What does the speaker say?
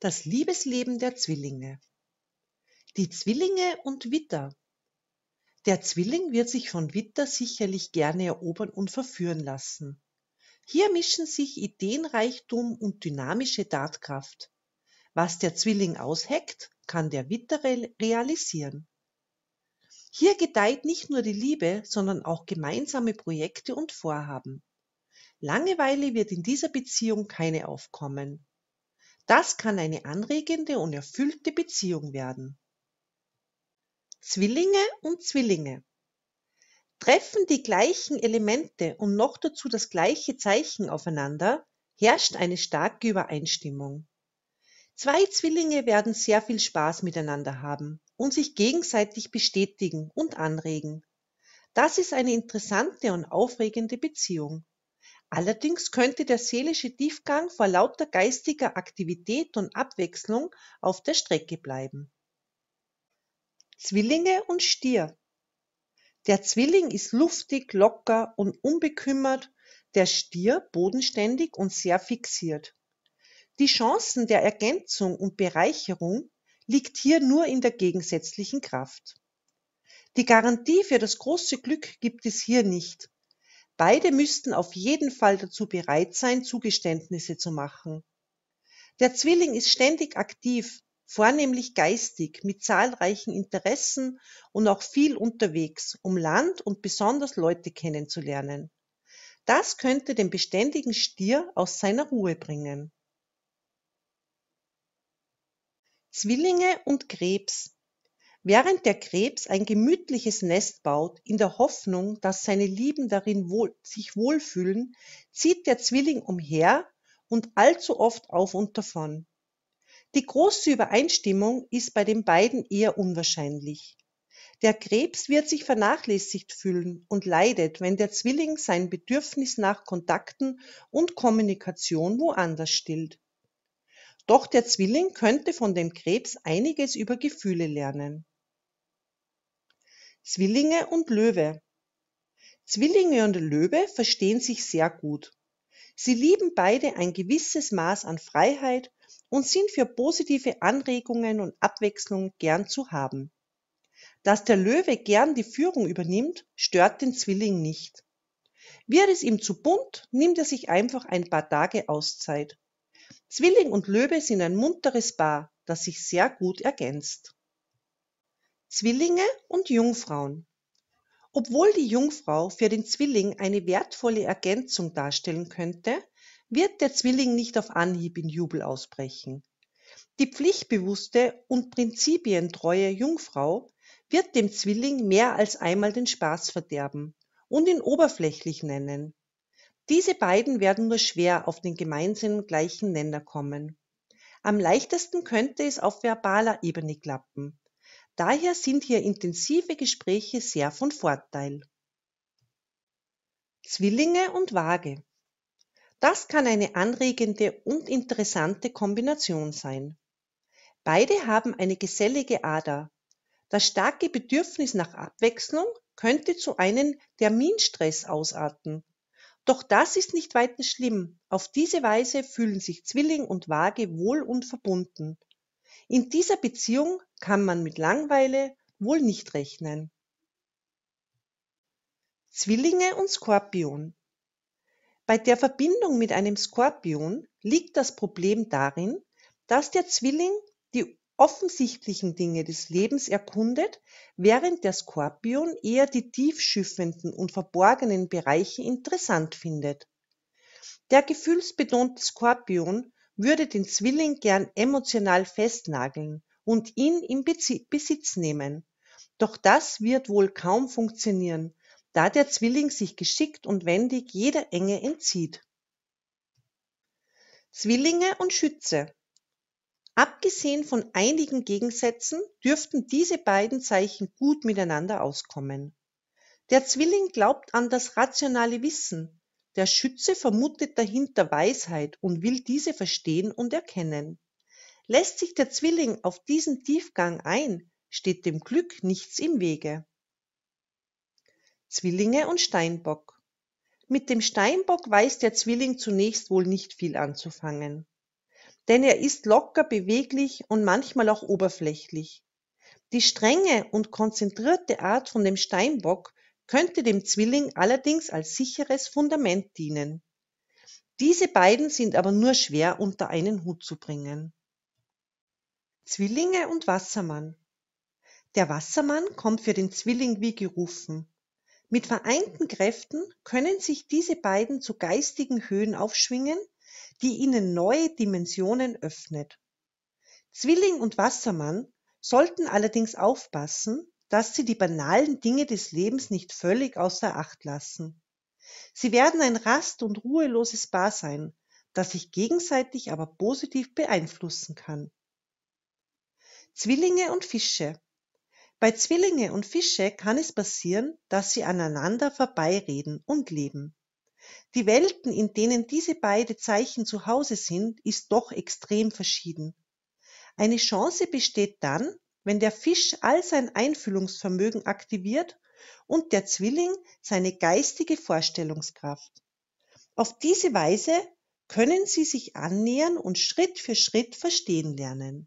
Das Liebesleben der Zwillinge. Die Zwillinge und Witter. Der Zwilling wird sich von Witter sicherlich gerne erobern und verführen lassen. Hier mischen sich Ideenreichtum und dynamische Tatkraft. Was der Zwilling ausheckt, kann der Witter realisieren. Hier gedeiht nicht nur die Liebe, sondern auch gemeinsame Projekte und Vorhaben. Langeweile wird in dieser Beziehung keine aufkommen. Das kann eine anregende und erfüllte Beziehung werden. Zwillinge und Zwillinge. Treffen die gleichen Elemente und noch dazu das gleiche Zeichen aufeinander, herrscht eine starke Übereinstimmung. Zwei Zwillinge werden sehr viel Spaß miteinander haben und sich gegenseitig bestätigen und anregen. Das ist eine interessante und aufregende Beziehung. Allerdings könnte der seelische Tiefgang vor lauter geistiger Aktivität und Abwechslung auf der Strecke bleiben. Zwillinge und Stier Der Zwilling ist luftig, locker und unbekümmert, der Stier bodenständig und sehr fixiert. Die Chancen der Ergänzung und Bereicherung liegt hier nur in der gegensätzlichen Kraft. Die Garantie für das große Glück gibt es hier nicht, Beide müssten auf jeden Fall dazu bereit sein, Zugeständnisse zu machen. Der Zwilling ist ständig aktiv, vornehmlich geistig, mit zahlreichen Interessen und auch viel unterwegs, um Land und besonders Leute kennenzulernen. Das könnte den beständigen Stier aus seiner Ruhe bringen. Zwillinge und Krebs Während der Krebs ein gemütliches Nest baut, in der Hoffnung, dass seine Lieben darin wohl, sich wohlfühlen, zieht der Zwilling umher und allzu oft auf und davon. Die große Übereinstimmung ist bei den beiden eher unwahrscheinlich. Der Krebs wird sich vernachlässigt fühlen und leidet, wenn der Zwilling sein Bedürfnis nach Kontakten und Kommunikation woanders stillt. Doch der Zwilling könnte von dem Krebs einiges über Gefühle lernen. Zwillinge und Löwe. Zwillinge und Löwe verstehen sich sehr gut. Sie lieben beide ein gewisses Maß an Freiheit und sind für positive Anregungen und Abwechslung gern zu haben. Dass der Löwe gern die Führung übernimmt, stört den Zwilling nicht. Wird es ihm zu bunt, nimmt er sich einfach ein paar Tage Auszeit. Zwilling und Löwe sind ein munteres Paar, das sich sehr gut ergänzt. Zwillinge und Jungfrauen. Obwohl die Jungfrau für den Zwilling eine wertvolle Ergänzung darstellen könnte, wird der Zwilling nicht auf Anhieb in Jubel ausbrechen. Die pflichtbewusste und prinzipientreue Jungfrau wird dem Zwilling mehr als einmal den Spaß verderben und ihn oberflächlich nennen. Diese beiden werden nur schwer auf den gemeinsamen gleichen Nenner kommen. Am leichtesten könnte es auf verbaler Ebene klappen, Daher sind hier intensive Gespräche sehr von Vorteil. Zwillinge und Waage. Das kann eine anregende und interessante Kombination sein. Beide haben eine gesellige Ader. Das starke Bedürfnis nach Abwechslung könnte zu einem Terminstress ausarten. Doch das ist nicht weiter schlimm. Auf diese Weise fühlen sich Zwilling und Waage wohl und verbunden. In dieser Beziehung kann man mit Langweile wohl nicht rechnen. Zwillinge und Skorpion. Bei der Verbindung mit einem Skorpion liegt das Problem darin, dass der Zwilling die offensichtlichen Dinge des Lebens erkundet, während der Skorpion eher die tiefschürfenden und verborgenen Bereiche interessant findet. Der gefühlsbetonte Skorpion würde den Zwilling gern emotional festnageln und ihn in Besitz nehmen. Doch das wird wohl kaum funktionieren, da der Zwilling sich geschickt und wendig jeder Enge entzieht. Zwillinge und Schütze. Abgesehen von einigen Gegensätzen dürften diese beiden Zeichen gut miteinander auskommen. Der Zwilling glaubt an das rationale Wissen, der Schütze vermutet dahinter Weisheit und will diese verstehen und erkennen. Lässt sich der Zwilling auf diesen Tiefgang ein, steht dem Glück nichts im Wege. Zwillinge und Steinbock. Mit dem Steinbock weiß der Zwilling zunächst wohl nicht viel anzufangen. Denn er ist locker, beweglich und manchmal auch oberflächlich. Die strenge und konzentrierte Art von dem Steinbock könnte dem Zwilling allerdings als sicheres Fundament dienen. Diese beiden sind aber nur schwer unter einen Hut zu bringen. Zwillinge und Wassermann. Der Wassermann kommt für den Zwilling wie gerufen. Mit vereinten Kräften können sich diese beiden zu geistigen Höhen aufschwingen, die ihnen neue Dimensionen öffnet. Zwilling und Wassermann sollten allerdings aufpassen, dass sie die banalen Dinge des Lebens nicht völlig außer Acht lassen. Sie werden ein rast- und ruheloses Paar sein, das sich gegenseitig aber positiv beeinflussen kann. Zwillinge und Fische Bei Zwillinge und Fische kann es passieren, dass sie aneinander vorbeireden und leben. Die Welten, in denen diese beiden Zeichen zu Hause sind, ist doch extrem verschieden. Eine Chance besteht dann, wenn der Fisch all sein Einfühlungsvermögen aktiviert und der Zwilling seine geistige Vorstellungskraft. Auf diese Weise können sie sich annähern und Schritt für Schritt verstehen lernen.